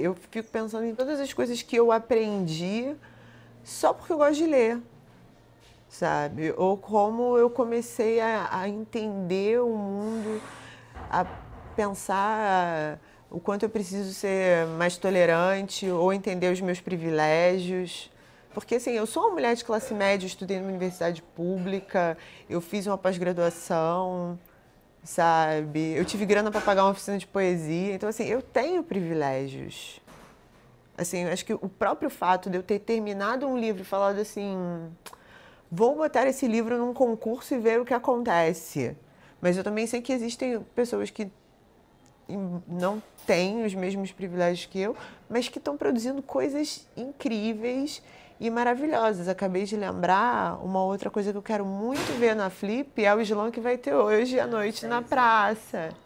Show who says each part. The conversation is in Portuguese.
Speaker 1: Eu fico pensando em todas as coisas que eu aprendi só porque eu gosto de ler, sabe? Ou como eu comecei a, a entender o mundo, a pensar o quanto eu preciso ser mais tolerante ou entender os meus privilégios. Porque, assim, eu sou uma mulher de classe média, estudei numa universidade pública, eu fiz uma pós-graduação sabe? Eu tive grana para pagar uma oficina de poesia. Então, assim, eu tenho privilégios. Assim, acho que o próprio fato de eu ter terminado um livro e falado assim: vou botar esse livro num concurso e ver o que acontece. Mas eu também sei que existem pessoas que hum, não têm os mesmos privilégios que eu, mas que estão produzindo coisas incríveis e maravilhosas. Acabei de lembrar uma outra coisa que eu quero muito ver na Flip é o slam que vai ter hoje à
Speaker 2: noite na praça.